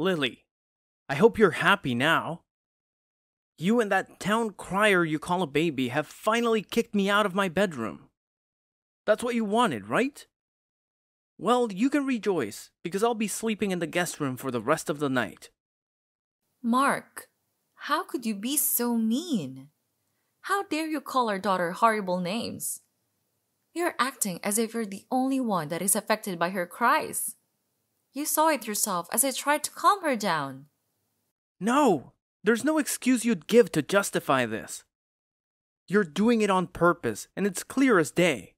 Lily, I hope you're happy now. You and that town crier you call a baby have finally kicked me out of my bedroom. That's what you wanted, right? Well, you can rejoice, because I'll be sleeping in the guest room for the rest of the night. Mark, how could you be so mean? How dare you call our daughter horrible names? You're acting as if you're the only one that is affected by her cries. You saw it yourself as I tried to calm her down. No! There's no excuse you'd give to justify this. You're doing it on purpose, and it's clear as day.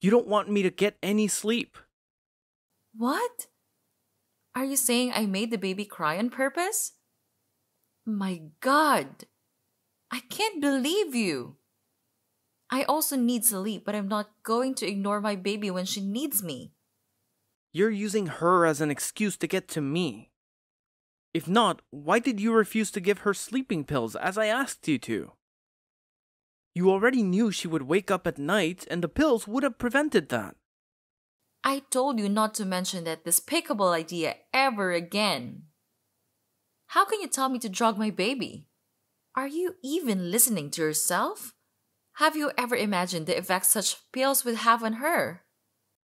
You don't want me to get any sleep. What? Are you saying I made the baby cry on purpose? My God! I can't believe you! I also need sleep, but I'm not going to ignore my baby when she needs me. You're using her as an excuse to get to me. If not, why did you refuse to give her sleeping pills as I asked you to? You already knew she would wake up at night and the pills would have prevented that. I told you not to mention that despicable idea ever again. How can you tell me to drug my baby? Are you even listening to yourself? Have you ever imagined the effect such pills would have on her?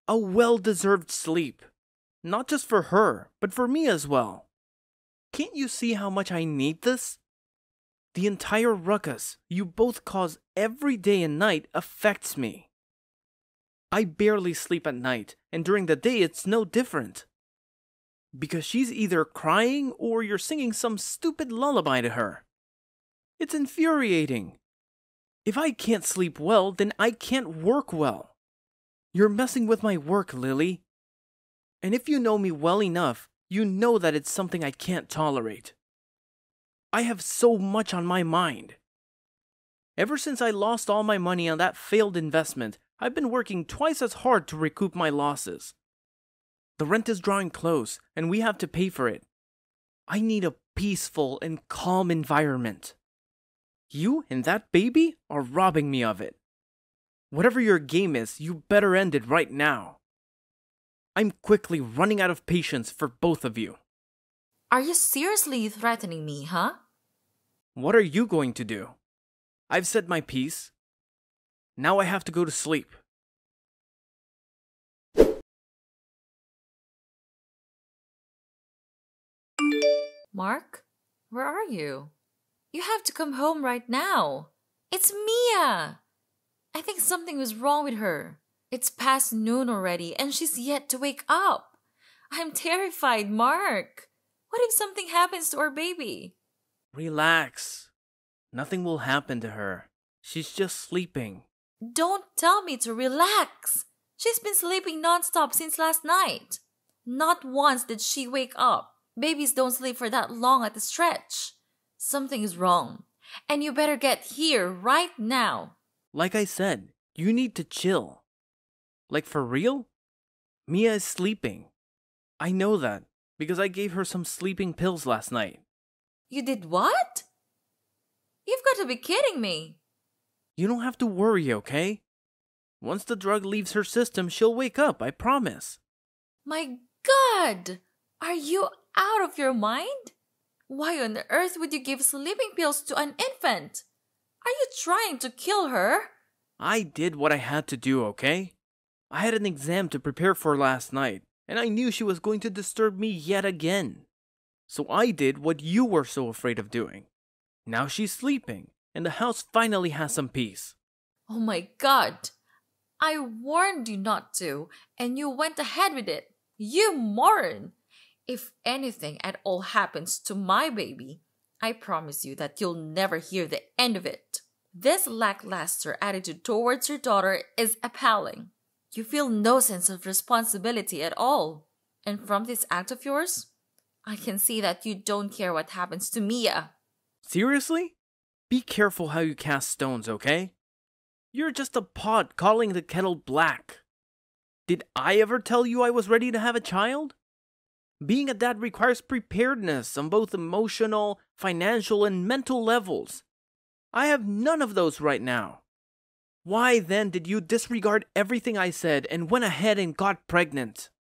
a well deserved sleep. Not just for her, but for me as well. Can't you see how much I need this? The entire ruckus you both cause every day and night affects me. I barely sleep at night, and during the day it's no different. Because she's either crying or you're singing some stupid lullaby to her. It's infuriating. If I can't sleep well, then I can't work well. You're messing with my work, Lily. And if you know me well enough, you know that it's something I can't tolerate. I have so much on my mind. Ever since I lost all my money on that failed investment, I've been working twice as hard to recoup my losses. The rent is drawing close, and we have to pay for it. I need a peaceful and calm environment. You and that baby are robbing me of it. Whatever your game is, you better end it right now. I'm quickly running out of patience for both of you. Are you seriously threatening me, huh? What are you going to do? I've said my piece. Now I have to go to sleep. Mark, where are you? You have to come home right now. It's Mia! I think something was wrong with her. It's past noon already, and she's yet to wake up. I'm terrified, Mark. What if something happens to our baby? Relax. Nothing will happen to her. She's just sleeping. Don't tell me to relax. She's been sleeping nonstop since last night. Not once did she wake up. Babies don't sleep for that long at a stretch. Something is wrong. And you better get here right now. Like I said, you need to chill. Like for real? Mia is sleeping. I know that because I gave her some sleeping pills last night. You did what? You've got to be kidding me. You don't have to worry, okay? Once the drug leaves her system, she'll wake up, I promise. My god! Are you out of your mind? Why on earth would you give sleeping pills to an infant? Are you trying to kill her? I did what I had to do, okay? I had an exam to prepare for last night, and I knew she was going to disturb me yet again. So I did what you were so afraid of doing. Now she's sleeping, and the house finally has some peace. Oh my god! I warned you not to, and you went ahead with it. You moron! If anything at all happens to my baby, I promise you that you'll never hear the end of it. This lackluster attitude towards your daughter is appalling. You feel no sense of responsibility at all. And from this act of yours, I can see that you don't care what happens to Mia. Seriously? Be careful how you cast stones, okay? You're just a pot calling the kettle black. Did I ever tell you I was ready to have a child? Being a dad requires preparedness on both emotional, financial, and mental levels. I have none of those right now. Why then did you disregard everything I said and went ahead and got pregnant?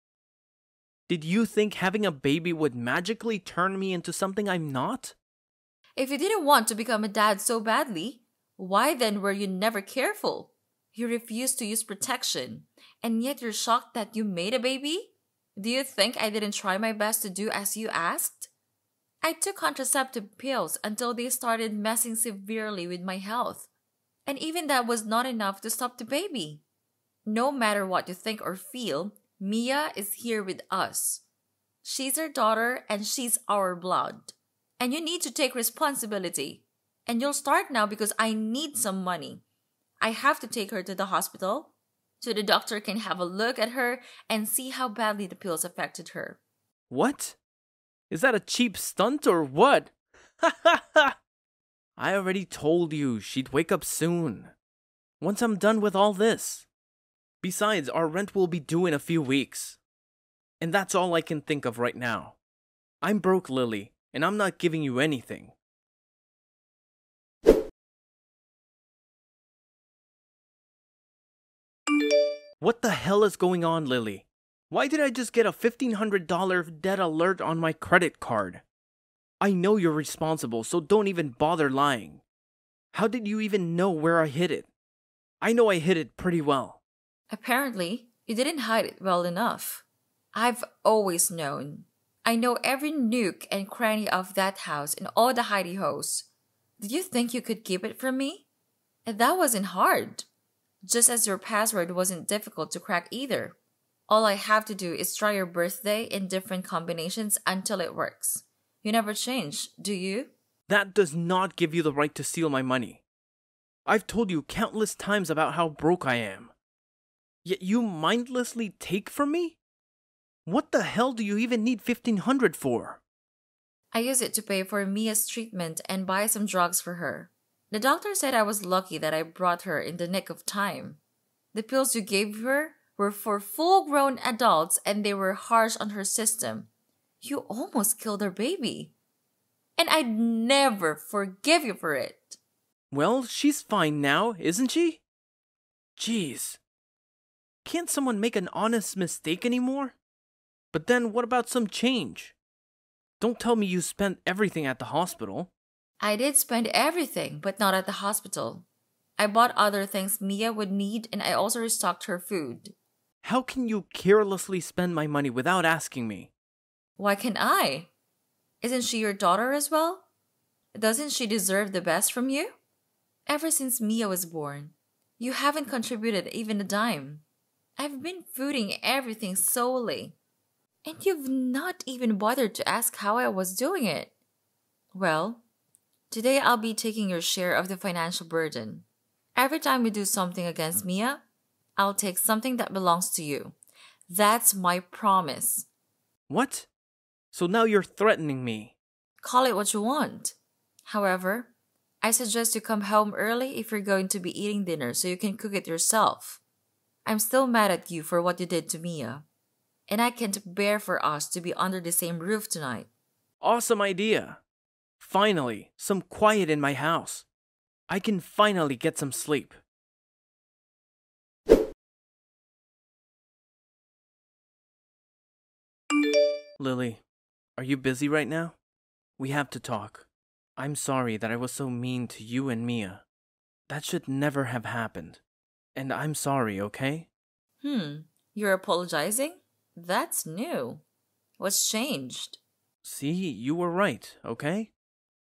Did you think having a baby would magically turn me into something I'm not? If you didn't want to become a dad so badly, why then were you never careful? You refused to use protection, and yet you're shocked that you made a baby? Do you think I didn't try my best to do as you asked? I took contraceptive pills until they started messing severely with my health. And even that was not enough to stop the baby. No matter what you think or feel, Mia is here with us. She's our daughter and she's our blood. And you need to take responsibility. And you'll start now because I need some money. I have to take her to the hospital so the doctor can have a look at her and see how badly the pills affected her. What? Is that a cheap stunt or what? Ha ha ha! I already told you she'd wake up soon. Once I'm done with all this. Besides, our rent will be due in a few weeks. And that's all I can think of right now. I'm broke, Lily, and I'm not giving you anything. What the hell is going on, Lily? Why did I just get a $1,500 debt alert on my credit card? I know you're responsible, so don't even bother lying. How did you even know where I hid it? I know I hid it pretty well. Apparently, you didn't hide it well enough. I've always known. I know every nook and cranny of that house and all the hidey holes. Did you think you could keep it from me? And that wasn't hard. Just as your password wasn't difficult to crack either. All I have to do is try your birthday in different combinations until it works. You never change, do you? That does not give you the right to steal my money. I've told you countless times about how broke I am. Yet you mindlessly take from me? What the hell do you even need 1500 for? I use it to pay for Mia's treatment and buy some drugs for her. The doctor said I was lucky that I brought her in the nick of time. The pills you gave her were for full grown adults and they were harsh on her system. You almost killed her baby. And I'd never forgive you for it. Well, she's fine now, isn't she? Jeez. Can't someone make an honest mistake anymore? But then what about some change? Don't tell me you spent everything at the hospital. I did spend everything, but not at the hospital. I bought other things Mia would need and I also restocked her food. How can you carelessly spend my money without asking me? Why can I? Isn't she your daughter as well? Doesn't she deserve the best from you? Ever since Mia was born, you haven't contributed even a dime. I've been footing everything solely. And you've not even bothered to ask how I was doing it. Well, today I'll be taking your share of the financial burden. Every time you do something against Mia, I'll take something that belongs to you. That's my promise. What? So now you're threatening me. Call it what you want. However, I suggest you come home early if you're going to be eating dinner so you can cook it yourself. I'm still mad at you for what you did to Mia. And I can't bear for us to be under the same roof tonight. Awesome idea. Finally, some quiet in my house. I can finally get some sleep. Lily, are you busy right now? We have to talk. I'm sorry that I was so mean to you and Mia. That should never have happened. And I'm sorry, okay? Hmm. You're apologizing? That's new. What's changed? See, you were right, okay?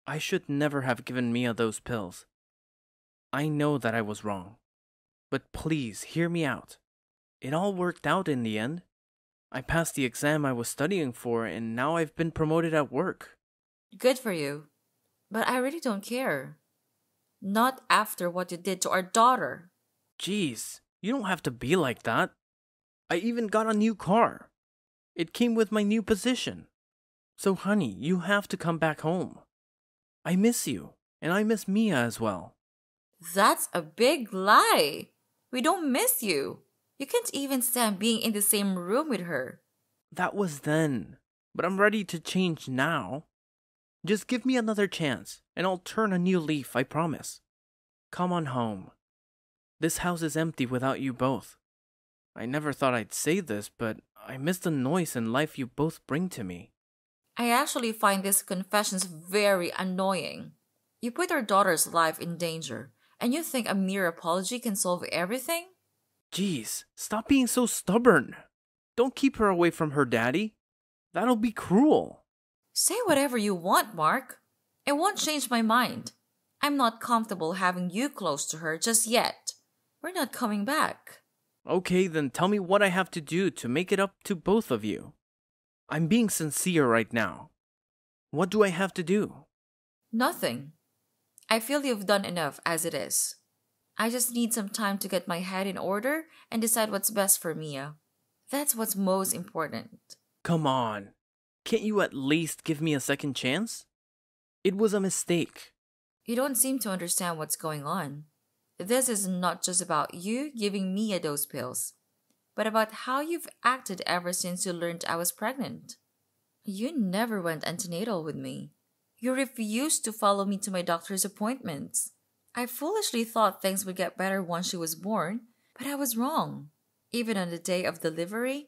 I should never have given Mia those pills. I know that I was wrong. But please hear me out. It all worked out in the end. I passed the exam I was studying for, and now I've been promoted at work. Good for you. But I really don't care. Not after what you did to our daughter. Jeez, you don't have to be like that. I even got a new car. It came with my new position. So, honey, you have to come back home. I miss you, and I miss Mia as well. That's a big lie. We don't miss you. You can't even stand being in the same room with her. That was then, but I'm ready to change now. Just give me another chance, and I'll turn a new leaf, I promise. Come on home. This house is empty without you both. I never thought I'd say this, but I miss the noise and life you both bring to me. I actually find these confessions very annoying. You put your daughter's life in danger, and you think a mere apology can solve everything? Geez, stop being so stubborn. Don't keep her away from her daddy. That'll be cruel. Say whatever you want, Mark. It won't change my mind. I'm not comfortable having you close to her just yet. We're not coming back. Okay, then tell me what I have to do to make it up to both of you. I'm being sincere right now. What do I have to do? Nothing. I feel you've done enough as it is. I just need some time to get my head in order and decide what's best for Mia. That's what's most important. Come on. Can't you at least give me a second chance? It was a mistake. You don't seem to understand what's going on. This is not just about you giving Mia those pills, but about how you've acted ever since you learned I was pregnant. You never went antenatal with me. You refused to follow me to my doctor's appointments. I foolishly thought things would get better once she was born, but I was wrong. Even on the day of delivery,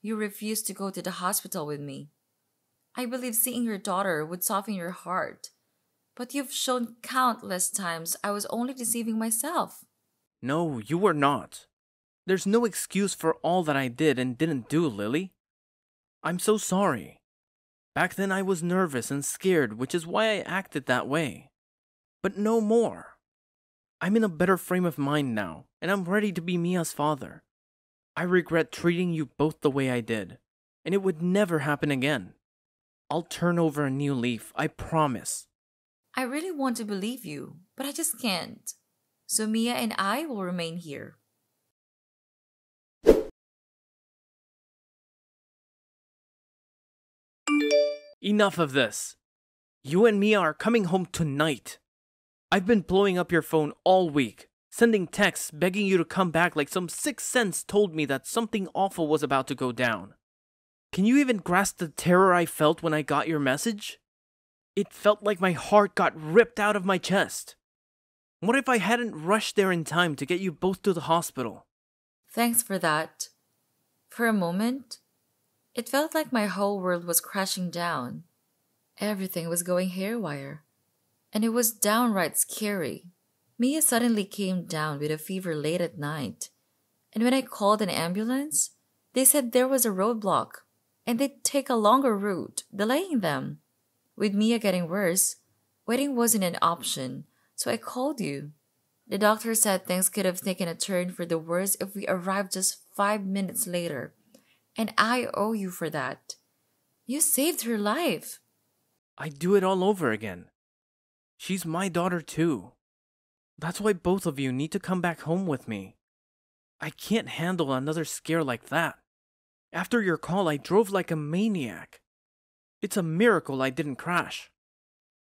you refused to go to the hospital with me. I believe seeing your daughter would soften your heart, but you've shown countless times I was only deceiving myself. No, you were not. There's no excuse for all that I did and didn't do, Lily. I'm so sorry. Back then I was nervous and scared, which is why I acted that way. But no more. I'm in a better frame of mind now, and I'm ready to be Mia's father. I regret treating you both the way I did, and it would never happen again. I'll turn over a new leaf, I promise. I really want to believe you, but I just can't. So Mia and I will remain here. Enough of this. You and Mia are coming home tonight. I've been blowing up your phone all week, sending texts begging you to come back like some sixth sense told me that something awful was about to go down. Can you even grasp the terror I felt when I got your message? It felt like my heart got ripped out of my chest. What if I hadn't rushed there in time to get you both to the hospital? Thanks for that. For a moment, it felt like my whole world was crashing down. Everything was going hairwire and it was downright scary. Mia suddenly came down with a fever late at night, and when I called an ambulance, they said there was a roadblock and they'd take a longer route, delaying them. With Mia getting worse, waiting wasn't an option, so I called you. The doctor said things could have taken a turn for the worse if we arrived just five minutes later, and I owe you for that. You saved her life. I'd do it all over again. She's my daughter too. That's why both of you need to come back home with me. I can't handle another scare like that. After your call, I drove like a maniac. It's a miracle I didn't crash.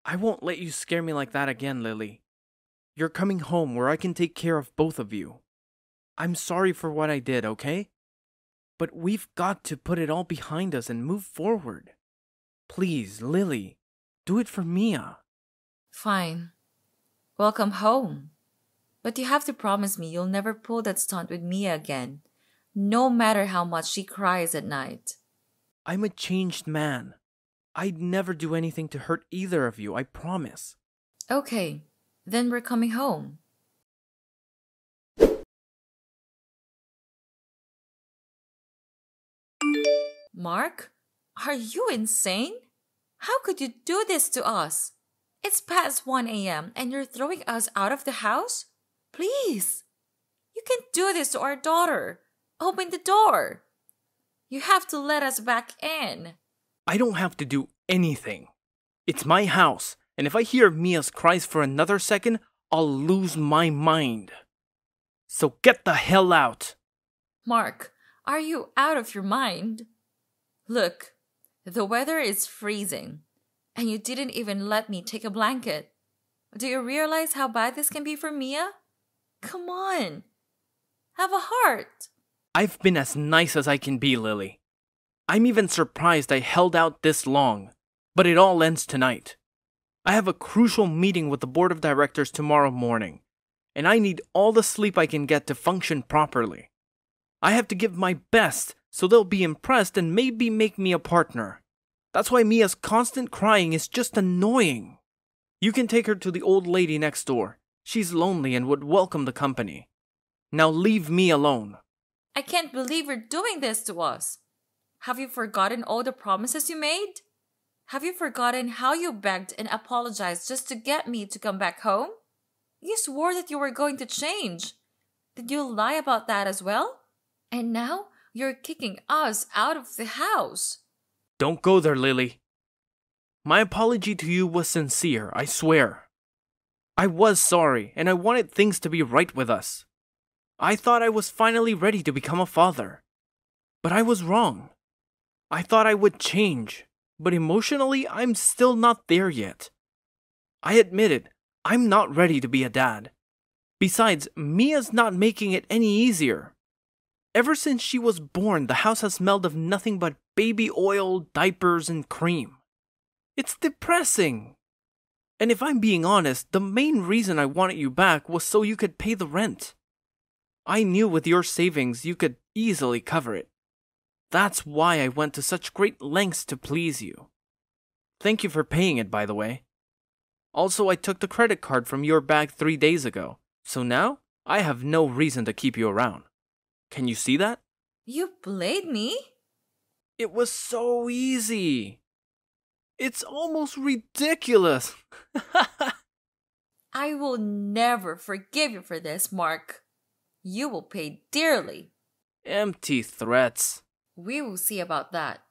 I won't let you scare me like that again, Lily. You're coming home where I can take care of both of you. I'm sorry for what I did, okay? But we've got to put it all behind us and move forward. Please, Lily, do it for Mia. Fine. Welcome home. But you have to promise me you'll never pull that stunt with Mia again, no matter how much she cries at night. I'm a changed man. I'd never do anything to hurt either of you, I promise. Okay, then we're coming home. Mark, are you insane? How could you do this to us? It's past 1 a.m. and you're throwing us out of the house? Please! You can't do this to our daughter! Open the door! You have to let us back in! I don't have to do anything. It's my house, and if I hear Mia's cries for another second, I'll lose my mind. So get the hell out! Mark, are you out of your mind? Look, the weather is freezing and you didn't even let me take a blanket. Do you realize how bad this can be for Mia? Come on. Have a heart. I've been as nice as I can be, Lily. I'm even surprised I held out this long, but it all ends tonight. I have a crucial meeting with the board of directors tomorrow morning, and I need all the sleep I can get to function properly. I have to give my best so they'll be impressed and maybe make me a partner. That's why Mia's constant crying is just annoying. You can take her to the old lady next door. She's lonely and would welcome the company. Now leave me alone. I can't believe you're doing this to us. Have you forgotten all the promises you made? Have you forgotten how you begged and apologized just to get me to come back home? You swore that you were going to change. Did you lie about that as well? And now you're kicking us out of the house. Don't go there, Lily. My apology to you was sincere, I swear. I was sorry, and I wanted things to be right with us. I thought I was finally ready to become a father. But I was wrong. I thought I would change, but emotionally, I'm still not there yet. I admit it, I'm not ready to be a dad. Besides, Mia's not making it any easier. Ever since she was born, the house has smelled of nothing but baby oil, diapers, and cream. It's depressing. And if I'm being honest, the main reason I wanted you back was so you could pay the rent. I knew with your savings you could easily cover it. That's why I went to such great lengths to please you. Thank you for paying it, by the way. Also, I took the credit card from your bag three days ago, so now I have no reason to keep you around. Can you see that? You played me? It was so easy. It's almost ridiculous. I will never forgive you for this, Mark. You will pay dearly. Empty threats. We will see about that.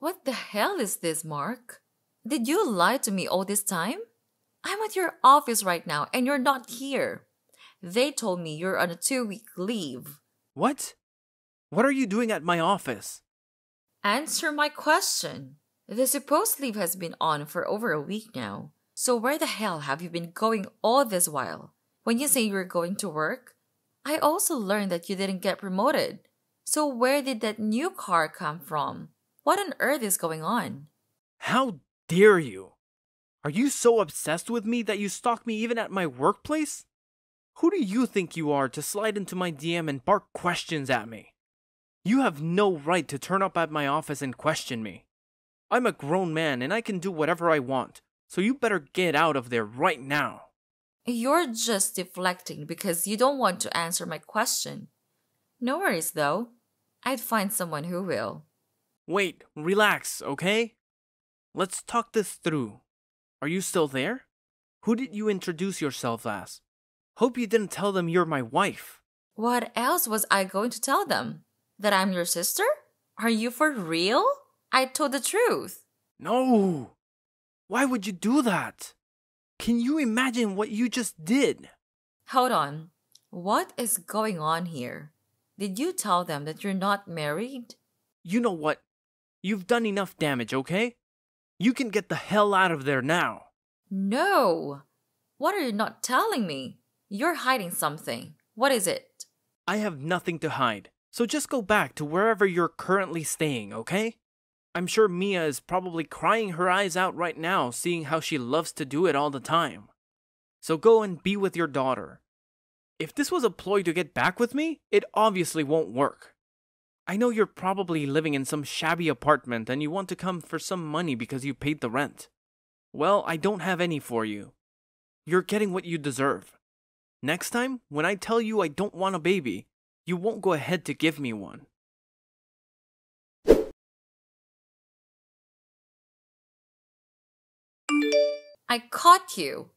What the hell is this, Mark? Did you lie to me all this time? I'm at your office right now and you're not here. They told me you're on a two week leave. What? What are you doing at my office? Answer my question. The supposed leave has been on for over a week now. So where the hell have you been going all this while? When you say you were going to work, I also learned that you didn't get promoted. So where did that new car come from? What on earth is going on? How dare you? Are you so obsessed with me that you stalk me even at my workplace? Who do you think you are to slide into my DM and bark questions at me? You have no right to turn up at my office and question me. I'm a grown man and I can do whatever I want, so you better get out of there right now. You're just deflecting because you don't want to answer my question. No worries, though. I'd find someone who will. Wait, relax, okay? Let's talk this through. Are you still there? Who did you introduce yourself as? Hope you didn't tell them you're my wife. What else was I going to tell them? That I'm your sister? Are you for real? I told the truth. No! Why would you do that? Can you imagine what you just did? Hold on. What is going on here? Did you tell them that you're not married? You know what? You've done enough damage, okay? You can get the hell out of there now. No. What are you not telling me? You're hiding something. What is it? I have nothing to hide. So just go back to wherever you're currently staying, okay? I'm sure Mia is probably crying her eyes out right now, seeing how she loves to do it all the time. So go and be with your daughter. If this was a ploy to get back with me, it obviously won't work. I know you're probably living in some shabby apartment and you want to come for some money because you paid the rent. Well, I don't have any for you. You're getting what you deserve. Next time, when I tell you I don't want a baby, you won't go ahead to give me one. I caught you.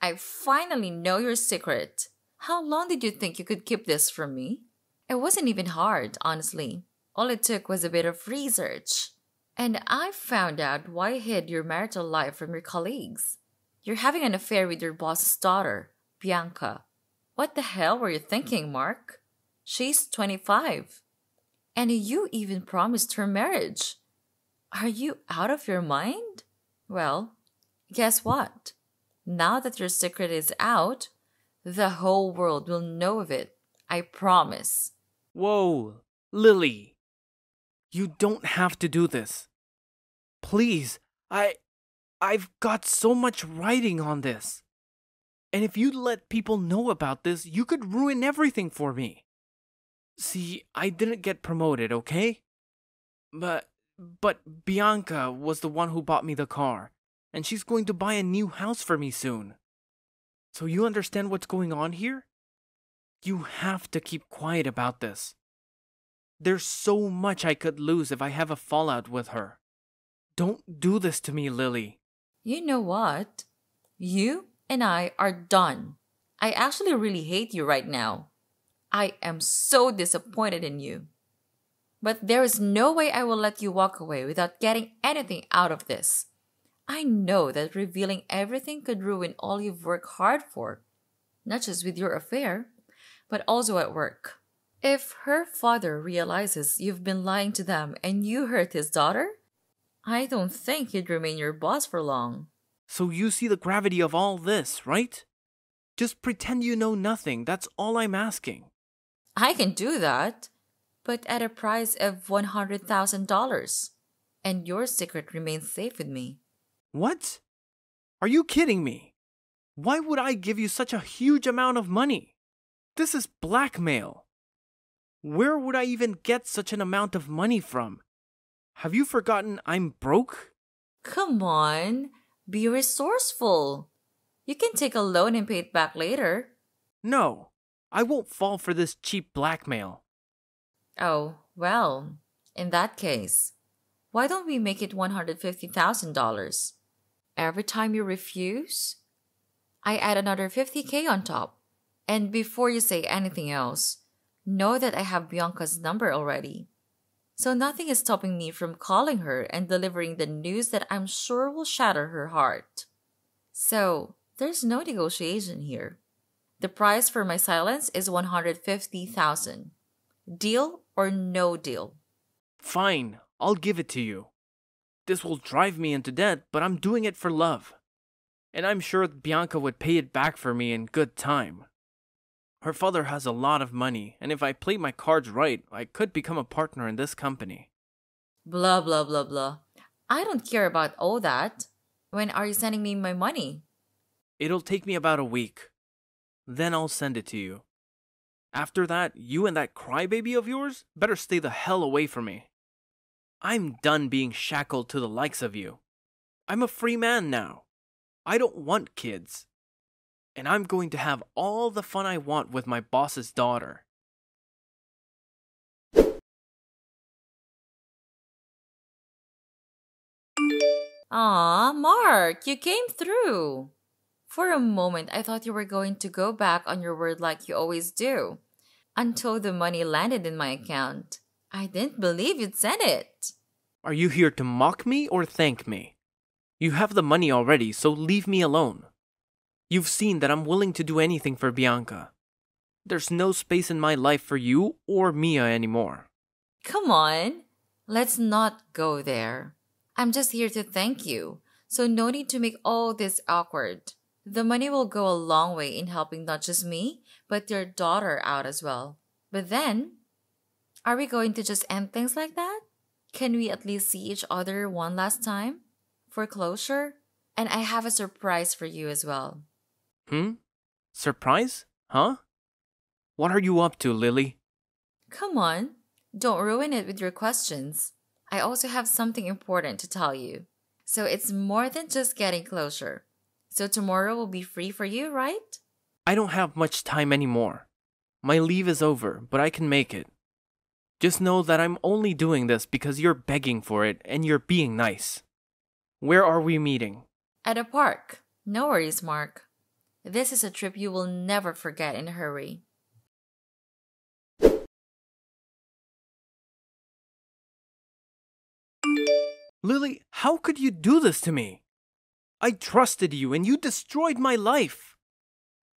I finally know your secret. How long did you think you could keep this from me? It wasn't even hard, honestly. All it took was a bit of research. And I found out why hid your marital life from your colleagues. You're having an affair with your boss's daughter, Bianca. What the hell were you thinking, Mark? She's 25. And you even promised her marriage. Are you out of your mind? Well, guess what? Now that your secret is out, the whole world will know of it. I promise. Whoa, Lily. You don't have to do this. Please, I. I've got so much writing on this. And if you let people know about this, you could ruin everything for me. See, I didn't get promoted, okay? But but Bianca was the one who bought me the car, and she's going to buy a new house for me soon. So you understand what's going on here? You have to keep quiet about this. There's so much I could lose if I have a fallout with her. Don't do this to me, Lily. You know what? You and I are done. I actually really hate you right now. I am so disappointed in you. But there is no way I will let you walk away without getting anything out of this. I know that revealing everything could ruin all you've worked hard for, not just with your affair, but also at work. If her father realizes you've been lying to them and you hurt his daughter, I don't think he'd remain your boss for long. So you see the gravity of all this, right? Just pretend you know nothing, that's all I'm asking. I can do that, but at a price of $100,000. And your secret remains safe with me. What? Are you kidding me? Why would I give you such a huge amount of money? This is blackmail. Where would I even get such an amount of money from? Have you forgotten I'm broke? Come on, be resourceful. You can take a loan and pay it back later. No, I won't fall for this cheap blackmail. Oh, well, in that case, why don't we make it $150,000? Every time you refuse, I add another 50k on top. And before you say anything else, know that I have Bianca's number already. So nothing is stopping me from calling her and delivering the news that I'm sure will shatter her heart. So, there's no negotiation here. The price for my silence is 150,000. Deal or no deal? Fine, I'll give it to you. This will drive me into debt, but I'm doing it for love. And I'm sure Bianca would pay it back for me in good time. Her father has a lot of money, and if I play my cards right, I could become a partner in this company. Blah, blah, blah, blah. I don't care about all that. When are you sending me my money? It'll take me about a week. Then I'll send it to you. After that, you and that crybaby of yours better stay the hell away from me. I'm done being shackled to the likes of you. I'm a free man now. I don't want kids and I'm going to have all the fun I want with my boss's daughter. Ah, Mark, you came through. For a moment, I thought you were going to go back on your word like you always do. Until the money landed in my account. I didn't believe you'd send it. Are you here to mock me or thank me? You have the money already, so leave me alone. You've seen that I'm willing to do anything for Bianca. There's no space in my life for you or Mia anymore. Come on. Let's not go there. I'm just here to thank you, so no need to make all this awkward. The money will go a long way in helping not just me, but your daughter out as well. But then, are we going to just end things like that? Can we at least see each other one last time? For closure? And I have a surprise for you as well. Hmm? Surprise? Huh? What are you up to, Lily? Come on. Don't ruin it with your questions. I also have something important to tell you. So it's more than just getting closure. So tomorrow will be free for you, right? I don't have much time anymore. My leave is over, but I can make it. Just know that I'm only doing this because you're begging for it and you're being nice. Where are we meeting? At a park. No worries, Mark. This is a trip you will never forget in a hurry. Lily, how could you do this to me? I trusted you and you destroyed my life.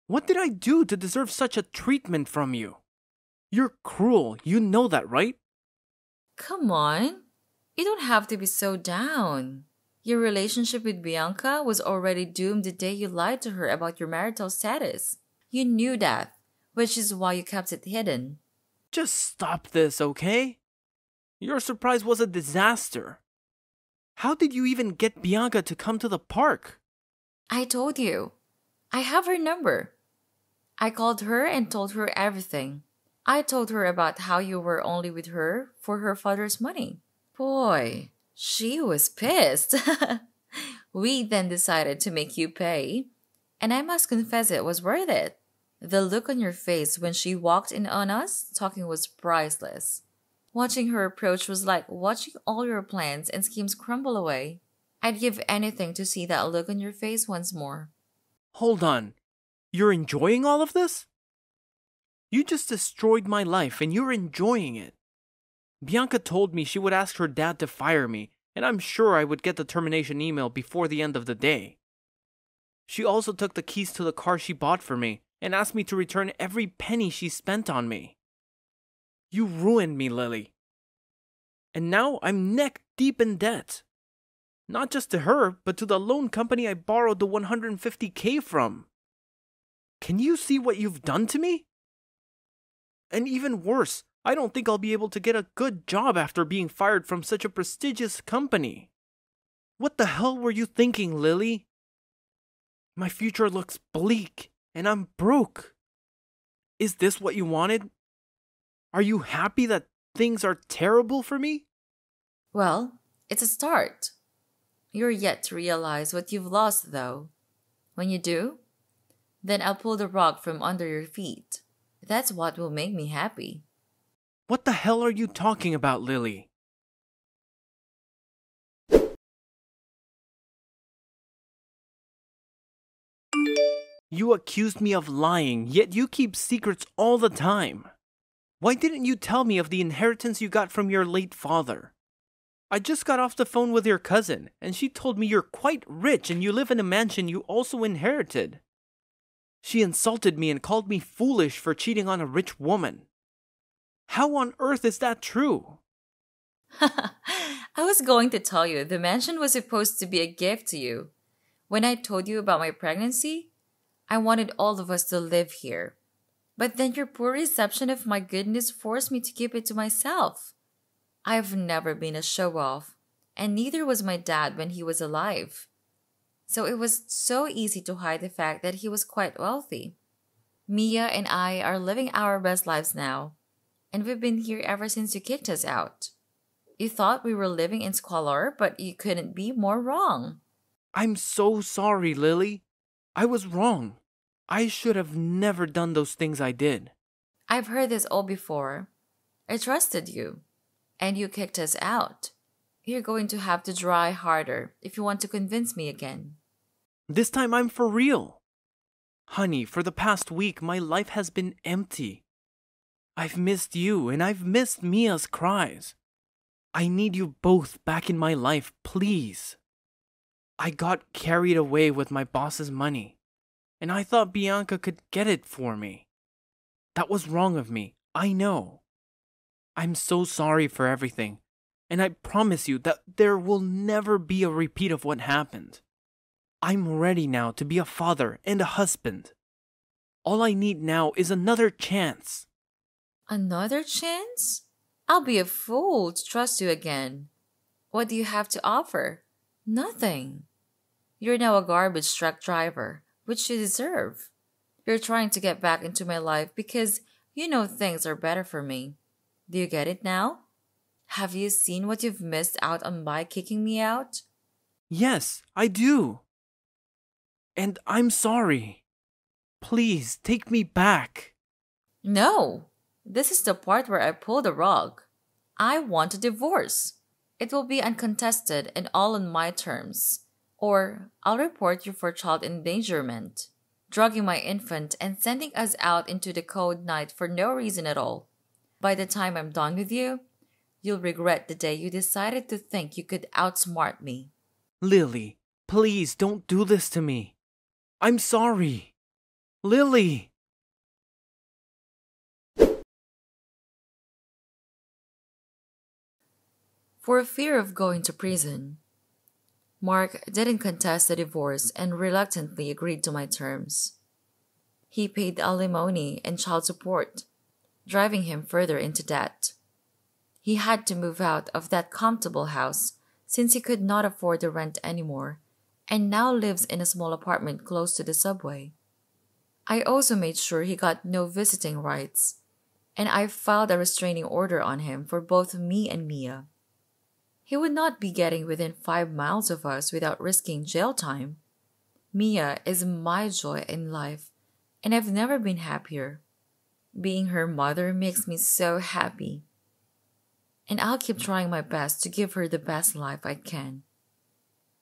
What did I do to deserve such a treatment from you? You're cruel, you know that, right? Come on. You don't have to be so down. Your relationship with Bianca was already doomed the day you lied to her about your marital status. You knew that, which is why you kept it hidden. Just stop this, okay? Your surprise was a disaster. How did you even get Bianca to come to the park? I told you. I have her number. I called her and told her everything. I told her about how you were only with her for her father's money. Boy, she was pissed. we then decided to make you pay, and I must confess it was worth it. The look on your face when she walked in on us talking was priceless. Watching her approach was like watching all your plans and schemes crumble away. I'd give anything to see that look on your face once more. Hold on. You're enjoying all of this? You just destroyed my life and you're enjoying it. Bianca told me she would ask her dad to fire me, and I'm sure I would get the termination email before the end of the day. She also took the keys to the car she bought for me and asked me to return every penny she spent on me. You ruined me, Lily. And now I'm neck deep in debt. Not just to her, but to the loan company I borrowed the 150k from. Can you see what you've done to me? And even worse, I don't think I'll be able to get a good job after being fired from such a prestigious company. What the hell were you thinking, Lily? My future looks bleak, and I'm broke. Is this what you wanted? Are you happy that things are terrible for me? Well, it's a start. You're yet to realize what you've lost, though. When you do, then I'll pull the rug from under your feet. That's what will make me happy. What the hell are you talking about, Lily? You accused me of lying, yet you keep secrets all the time. Why didn't you tell me of the inheritance you got from your late father? I just got off the phone with your cousin, and she told me you're quite rich and you live in a mansion you also inherited. She insulted me and called me foolish for cheating on a rich woman. How on earth is that true? I was going to tell you, the mansion was supposed to be a gift to you. When I told you about my pregnancy, I wanted all of us to live here. But then your poor reception of my goodness forced me to keep it to myself. I've never been a show off, and neither was my dad when he was alive. So it was so easy to hide the fact that he was quite wealthy. Mia and I are living our best lives now and we've been here ever since you kicked us out. You thought we were living in squalor, but you couldn't be more wrong. I'm so sorry, Lily. I was wrong. I should have never done those things I did. I've heard this all before. I trusted you, and you kicked us out. You're going to have to try harder if you want to convince me again. This time I'm for real. Honey, for the past week, my life has been empty. I've missed you and I've missed Mia's cries. I need you both back in my life, please. I got carried away with my boss's money, and I thought Bianca could get it for me. That was wrong of me, I know. I'm so sorry for everything, and I promise you that there will never be a repeat of what happened. I'm ready now to be a father and a husband. All I need now is another chance. Another chance? I'll be a fool to trust you again. What do you have to offer? Nothing. You're now a garbage truck driver, which you deserve. You're trying to get back into my life because you know things are better for me. Do you get it now? Have you seen what you've missed out on by kicking me out? Yes, I do. And I'm sorry. Please take me back. No, this is the part where I pull the rug. I want a divorce. It will be uncontested and all on my terms. Or I'll report you for child endangerment, drugging my infant and sending us out into the cold night for no reason at all. By the time I'm done with you, you'll regret the day you decided to think you could outsmart me. Lily, please don't do this to me. I'm sorry. Lily! for fear of going to prison. Mark didn't contest the divorce and reluctantly agreed to my terms. He paid alimony and child support, driving him further into debt. He had to move out of that comfortable house since he could not afford the rent anymore and now lives in a small apartment close to the subway. I also made sure he got no visiting rights, and I filed a restraining order on him for both me and Mia. He would not be getting within five miles of us without risking jail time. Mia is my joy in life, and I've never been happier. Being her mother makes me so happy. And I'll keep trying my best to give her the best life I can.